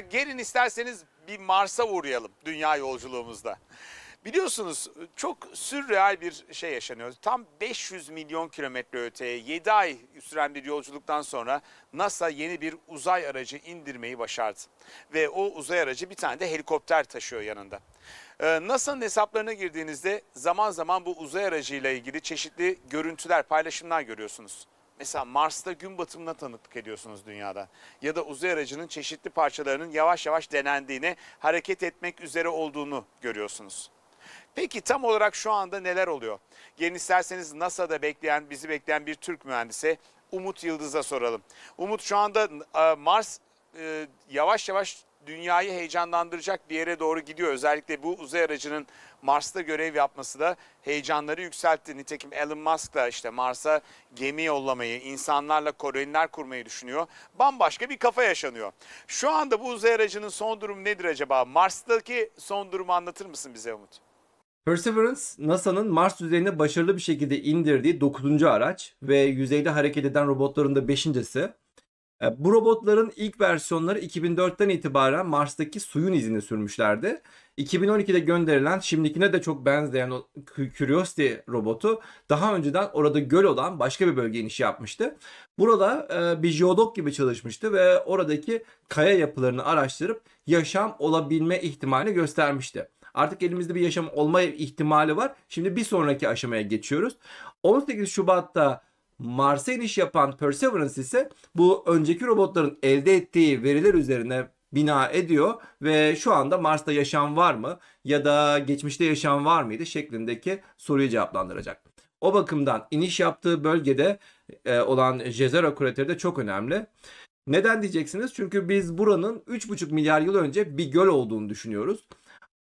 Gelin isterseniz bir Mars'a uğrayalım dünya yolculuğumuzda. Biliyorsunuz çok sürreal bir şey yaşanıyor. Tam 500 milyon kilometre öteye 7 ay süren bir yolculuktan sonra NASA yeni bir uzay aracı indirmeyi başardı. Ve o uzay aracı bir tane de helikopter taşıyor yanında. Ee, NASA'nın hesaplarına girdiğinizde zaman zaman bu uzay aracıyla ilgili çeşitli görüntüler, paylaşımlar görüyorsunuz. Mesela Mars'ta gün batımına tanıklık ediyorsunuz dünyada. Ya da uzay aracının çeşitli parçalarının yavaş yavaş denendiğini, hareket etmek üzere olduğunu görüyorsunuz. Peki tam olarak şu anda neler oluyor? Gelin isterseniz NASA'da bekleyen, bizi bekleyen bir Türk mühendisi Umut Yıldız'a soralım. Umut şu anda e, Mars e, yavaş yavaş dünyayı heyecanlandıracak bir yere doğru gidiyor. Özellikle bu uzay aracının Mars'ta görev yapması da heyecanları yükseltti. Nitekim Elon Musk da işte Mars'a gemi yollamayı, insanlarla koloniler kurmayı düşünüyor. Bambaşka bir kafa yaşanıyor. Şu anda bu uzay aracının son durumu nedir acaba? Mars'taki son durumu anlatır mısın bize Umut? Perseverance, NASA'nın Mars üzerine başarılı bir şekilde indirdiği 9. araç ve yüzeyde hareket eden robotların da 5.si. E, bu robotların ilk versiyonları 2004'ten itibaren Mars'taki suyun izini sürmüşlerdi. 2012'de gönderilen şimdikine de çok benzeyen o Curiosity robotu daha önceden orada göl olan başka bir bölgeye iniş yapmıştı. Burada e, bir jeodok gibi çalışmıştı ve oradaki kaya yapılarını araştırıp yaşam olabilme ihtimalini göstermişti. Artık elimizde bir yaşam olma ihtimali var. Şimdi bir sonraki aşamaya geçiyoruz. 18 Şubat'ta Mars'a iniş yapan Perseverance ise bu önceki robotların elde ettiği veriler üzerine bina ediyor ve şu anda Mars'ta yaşam var mı ya da geçmişte yaşam var mıydı şeklindeki soruyu cevaplandıracak. O bakımdan iniş yaptığı bölgede e, olan Jezero krateri de çok önemli. Neden diyeceksiniz? Çünkü biz buranın 3,5 milyar yıl önce bir göl olduğunu düşünüyoruz.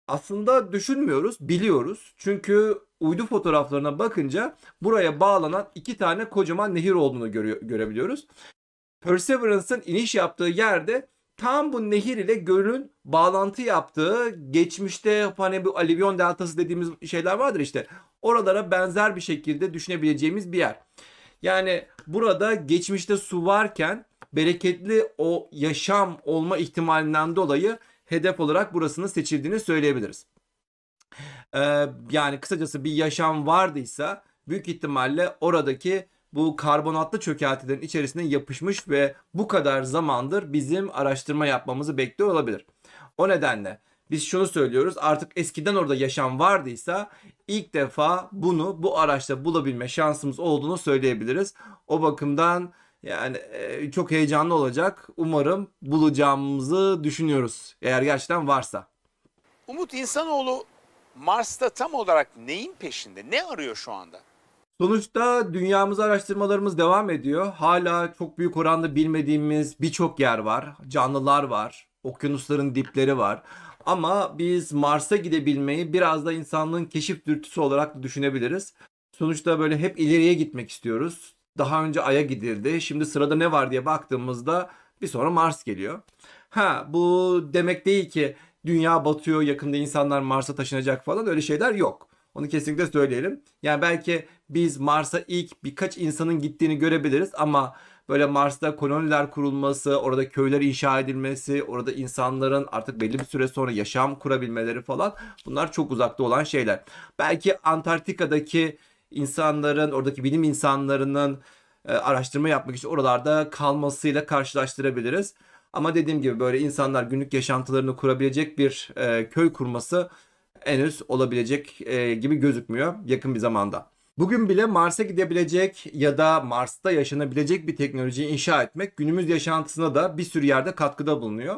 Aslında düşünmüyoruz, biliyoruz. Çünkü uydu fotoğraflarına bakınca buraya bağlanan iki tane kocaman nehir olduğunu görüyor, görebiliyoruz. Perseverance'ın iniş yaptığı yerde tam bu nehir ile gölün bağlantı yaptığı geçmişte hani bu alivyon deltası dediğimiz şeyler vardır işte. Oralara benzer bir şekilde düşünebileceğimiz bir yer. Yani burada geçmişte su varken bereketli o yaşam olma ihtimalinden dolayı hedef olarak burasını seçildiğini söyleyebiliriz. Ee, yani kısacası bir yaşam vardıysa büyük ihtimalle oradaki bu karbonatlı çökeltilerin içerisine yapışmış ve bu kadar zamandır bizim araştırma yapmamızı bekliyor olabilir. O nedenle biz şunu söylüyoruz artık eskiden orada yaşam vardıysa ilk defa bunu bu araçta bulabilme şansımız olduğunu söyleyebiliriz. O bakımdan yani e, çok heyecanlı olacak. Umarım bulacağımızı düşünüyoruz eğer gerçekten varsa. Umut İnsanoğlu Mars'ta tam olarak neyin peşinde? Ne arıyor şu anda? Sonuçta dünyamızı araştırmalarımız devam ediyor. Hala çok büyük oranda bilmediğimiz birçok yer var. Canlılar var. Okyanusların dipleri var. Ama biz Mars'a gidebilmeyi biraz da insanlığın keşif dürtüsü olarak da düşünebiliriz. Sonuçta böyle hep ileriye gitmek istiyoruz. Daha önce Ay'a gidildi. Şimdi sırada ne var diye baktığımızda bir sonra Mars geliyor. Ha bu demek değil ki dünya batıyor, yakında insanlar Mars'a taşınacak falan öyle şeyler yok. Onu kesinlikle söyleyelim. Yani belki biz Mars'a ilk birkaç insanın gittiğini görebiliriz ama böyle Mars'ta koloniler kurulması, orada köyler inşa edilmesi, orada insanların artık belli bir süre sonra yaşam kurabilmeleri falan bunlar çok uzakta olan şeyler. Belki Antarktika'daki insanların, oradaki bilim insanlarının e, araştırma yapmak için oralarda kalmasıyla karşılaştırabiliriz. Ama dediğim gibi böyle insanlar günlük yaşantılarını kurabilecek bir e, köy kurması henüz olabilecek e, gibi gözükmüyor yakın bir zamanda. Bugün bile Mars'a gidebilecek ya da Mars'ta yaşanabilecek bir teknoloji inşa etmek günümüz yaşantısına da bir sürü yerde katkıda bulunuyor.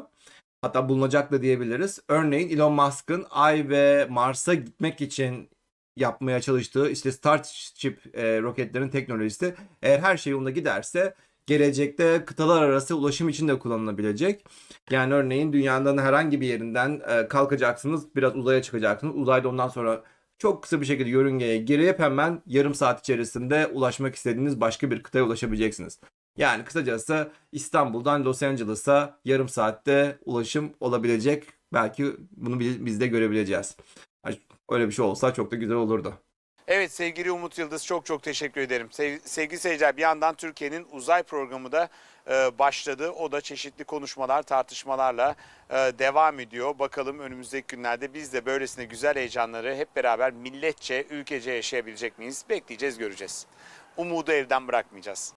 Hatta bulunacak da diyebiliriz. Örneğin Elon Musk'ın Ay ve Mars'a gitmek için yapmaya çalıştığı işte Starship e, roketlerin teknolojisi eğer her şey yolunda giderse gelecekte kıtalar arası ulaşım için de kullanılabilecek. Yani örneğin dünyanın herhangi bir yerinden e, kalkacaksınız, biraz uzaya çıkacaksınız. Uzayda ondan sonra çok kısa bir şekilde yörüngeye girip hemen yarım saat içerisinde ulaşmak istediğiniz başka bir kıtaya ulaşabileceksiniz. Yani kısacası İstanbul'dan Los Angeles'a yarım saatte ulaşım olabilecek. Belki bunu biz de görebileceğiz. Öyle bir şey olsa çok da güzel olurdu. Evet sevgili Umut Yıldız çok çok teşekkür ederim. Sev, sevgili seyirciler bir yandan Türkiye'nin uzay programı da e, başladı. O da çeşitli konuşmalar, tartışmalarla e, devam ediyor. Bakalım önümüzdeki günlerde biz de böylesine güzel heyecanları hep beraber milletçe, ülkece yaşayabilecek miyiz? Bekleyeceğiz, göreceğiz. Umudu evden bırakmayacağız.